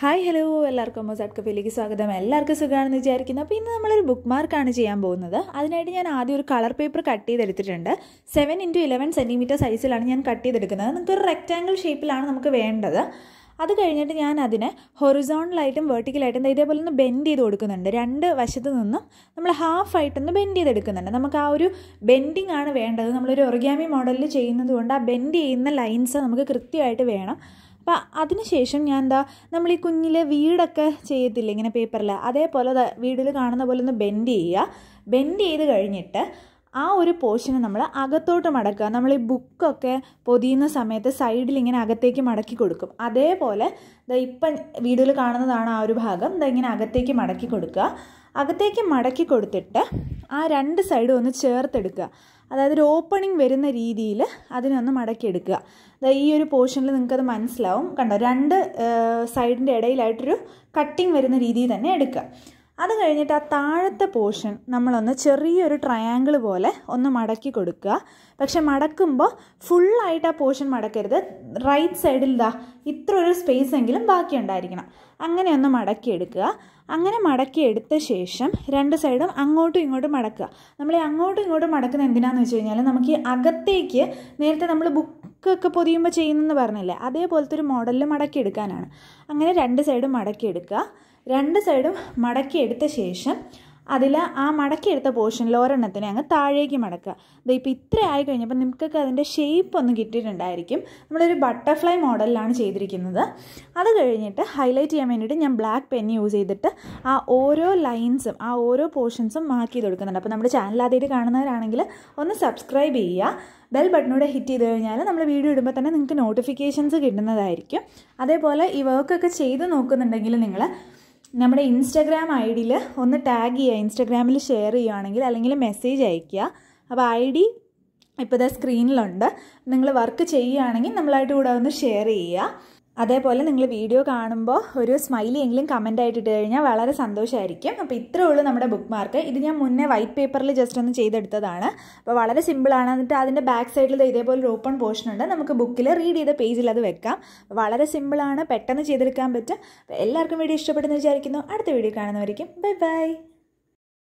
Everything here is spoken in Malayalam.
ഹായ് ഹലോ എല്ലാവർക്കും അമ്മ സഡ് കഫയിലേക്ക് സ്വാഗതം എല്ലാവർക്കും സുഖമാണെന്ന് വിചാരിക്കുന്നു അപ്പോൾ ഇന്ന് നമ്മളൊരു ബുക്ക് മാർക്കാണ് ചെയ്യാൻ പോകുന്നത് അതിനായിട്ട് ഞാൻ ആദ്യം ഒരു കളർ പേപ്പർ കട്ട് ചെയ്തെടുത്തിട്ടുണ്ട് സെവൻ ഇൻറ്റു ഇലവൻ സെൻറ്റിമീറ്റർ സൈസിലാണ് ഞാൻ കട്ട് ചെയ്തെടുക്കുന്നത് നമുക്ക് ഒരു റെക്റ്റാങ്കിൾ ഷേപ്പിലാണ് നമുക്ക് വേണ്ടത് അത് കഴിഞ്ഞിട്ട് ഞാൻ അതിനെ ഹൊറിസോണലായിട്ടും വെർട്ടിക്കലായിട്ടും ഇതേപോലെ ഒന്ന് ബെൻഡ് ചെയ്ത് കൊടുക്കുന്നുണ്ട് രണ്ട് വശത്തു നിന്നും നമ്മൾ ഹാഫ് ആയിട്ടൊന്ന് ബെൻഡ് ചെയ്തെടുക്കുന്നുണ്ട് നമുക്ക് ആ ഒരു ബെൻഡിങ് ആണ് വേണ്ടത് നമ്മളൊരു ഒറിഗാമി മോഡലിൽ ചെയ്യുന്നത് കൊണ്ട് ആ ബെൻഡ് ചെയ്യുന്ന ലൈൻസ് നമുക്ക് കൃത്യമായിട്ട് വേണം അപ്പം അതിനുശേഷം ഞാൻ എന്താ നമ്മൾ ഈ കുഞ്ഞിലെ വീടൊക്കെ ചെയ്യത്തില്ല ഇങ്ങനെ പേപ്പറിൽ അതേപോലെ വീടിൽ കാണുന്ന പോലെ ഒന്ന് ബെൻഡ് ചെയ്യുക ബെൻഡ് ചെയ്ത് കഴിഞ്ഞിട്ട് ആ ഒരു പോർഷനെ നമ്മൾ അകത്തോട്ട് മടക്കുക നമ്മൾ ഈ ബുക്കൊക്കെ പൊതിയുന്ന സമയത്ത് സൈഡിൽ ഇങ്ങനെ അകത്തേക്ക് മടക്കി കൊടുക്കും അതേപോലെ ഇപ്പം വീടുകൾ കാണുന്നതാണ് ആ ഒരു ഭാഗം ഇതാ ഇങ്ങനെ അകത്തേക്ക് മടക്കി കൊടുക്കുക അകത്തേക്ക് മടക്കി കൊടുത്തിട്ട് ആ രണ്ട് സൈഡും ഒന്ന് ചേർത്തെടുക്കുക അതായത് ഒരു ഓപ്പണിംഗ് വരുന്ന രീതിയിൽ അതിനൊന്ന് മടക്കിയെടുക്കുക ഈ ഒരു പോർഷനിൽ നിങ്ങൾക്കത് മനസ്സിലാവും കണ്ടോ രണ്ട് സൈഡിൻ്റെ ഇടയിലായിട്ടൊരു കട്ടിങ് വരുന്ന രീതിയിൽ തന്നെ എടുക്കുക അത് കഴിഞ്ഞിട്ട് ആ താഴത്തെ പോർഷൻ നമ്മളൊന്ന് ചെറിയൊരു ട്രയാങ്കിൾ പോലെ ഒന്ന് മടക്കി കൊടുക്കുക പക്ഷെ മടക്കുമ്പോൾ ഫുള്ളായിട്ട് ആ പോർഷൻ മടക്കരുത് റൈറ്റ് സൈഡിൽ ഇതാ ഇത്ര ഒരു സ്പേസ് എങ്കിലും ബാക്കി ഉണ്ടായിരിക്കണം അങ്ങനെ ഒന്ന് മടക്കി എടുക്കുക അങ്ങനെ മടക്കി എടുത്ത ശേഷം രണ്ട് സൈഡും അങ്ങോട്ടും ഇങ്ങോട്ടും മടക്കുക നമ്മൾ അങ്ങോട്ടും ഇങ്ങോട്ടും മടക്കുന്ന എന്തിനാന്ന് വെച്ച് കഴിഞ്ഞാൽ നമുക്ക് അകത്തേക്ക് നേരത്തെ നമ്മൾ ബുക്കൊക്കെ പൊതിയുമ്പോൾ ചെയ്യുന്നെന്ന് പറഞ്ഞില്ലേ അതേപോലത്തെ ഒരു മോഡലിൽ മടക്കി എടുക്കാനാണ് അങ്ങനെ രണ്ട് സൈഡും മടക്കി എടുക്കുക രണ്ട് സൈഡും മടക്കിയെടുത്ത ശേഷം അതിൽ ആ മടക്കിയെടുത്ത പോർഷനിൽ ഒരെണ്ണത്തിനെ അങ്ങ് താഴേക്ക് മടക്കുക ഇത് ഇപ്പോൾ ഇത്ര ആയി കഴിഞ്ഞപ്പോൾ നിങ്ങൾക്കൊക്കെ അതിൻ്റെ ഷേപ്പ് ഒന്ന് കിട്ടിയിട്ടുണ്ടായിരിക്കും നമ്മളൊരു ബട്ടർഫ്ലൈ മോഡലിലാണ് ചെയ്തിരിക്കുന്നത് അത് കഴിഞ്ഞിട്ട് ഹൈലൈറ്റ് ചെയ്യാൻ വേണ്ടിയിട്ട് ഞാൻ ബ്ലാക്ക് പെൻ യൂസ് ചെയ്തിട്ട് ആ ഓരോ ലൈൻസും ആ ഓരോ പോർഷൻസും മാർക്ക് ചെയ്ത് കൊടുക്കുന്നുണ്ട് അപ്പോൾ നമ്മുടെ ചാനൽ ആദ്യമായിട്ട് കാണുന്നവരാണെങ്കിൽ ഒന്ന് സബ്സ്ക്രൈബ് ചെയ്യുക ബെൽ ബട്ടണൂടെ ഹിറ്റ് ചെയ്ത് കഴിഞ്ഞാൽ നമ്മൾ വീഡിയോ ഇടുമ്പോൾ തന്നെ നിങ്ങൾക്ക് നോട്ടിഫിക്കേഷൻസ് കിട്ടുന്നതായിരിക്കും അതേപോലെ ഈ വർക്കൊക്കെ ചെയ്ത് നോക്കുന്നുണ്ടെങ്കിൽ നിങ്ങൾ നമ്മുടെ ഇൻസ്റ്റഗ്രാം ഐ ഡിയിൽ ഒന്ന് ടാഗ് ചെയ്യുക ഇൻസ്റ്റഗ്രാമിൽ ഷെയർ ചെയ്യുകയാണെങ്കിൽ അല്ലെങ്കിൽ മെസ്സേജ് അയയ്ക്കുക അപ്പോൾ ഐ ഡി ഇപ്പോൾ ഇതാ സ്ക്രീനിലുണ്ട് നിങ്ങൾ വർക്ക് ചെയ്യുകയാണെങ്കിൽ നമ്മളായിട്ട് കൂടെ ഒന്ന് ഷെയർ ചെയ്യുക അതേപോലെ നിങ്ങൾ വീഡിയോ കാണുമ്പോൾ ഒരു സ്മൈലി എങ്കിലും കമൻ്റ് ആയിട്ട് ഇട്ട് കഴിഞ്ഞാൽ വളരെ സന്തോഷമായിരിക്കും അപ്പോൾ ഇത്രേ ഉള്ളൂ നമ്മുടെ ബുക്ക് മാർക്ക് ഇത് ഞാൻ മുന്നേ വൈറ്റ് പേപ്പറിൽ ജസ്റ്റ് ഒന്ന് ചെയ്തെടുത്തതാണ് അപ്പോൾ വളരെ സിമ്പിളാണ് എന്നിട്ട് അതിൻ്റെ ബാക്ക് സൈഡിൽ ഇതേപോലെ ഒരു ഓപ്പൺ പോർഷൻ ഉണ്ട് നമുക്ക് ബുക്കിൽ റീഡ് ചെയ്ത പേജിൽ അത് വെക്കാം വളരെ സിമ്പിളാണ് പെട്ടെന്ന് ചെയ്തെടുക്കാൻ പറ്റും എല്ലാവർക്കും വീഡിയോ ഇഷ്ടപ്പെടുന്നു വിചാരിക്കുന്നു അടുത്ത വീഡിയോ കാണുന്നവരിക്കും ബൈ ബൈ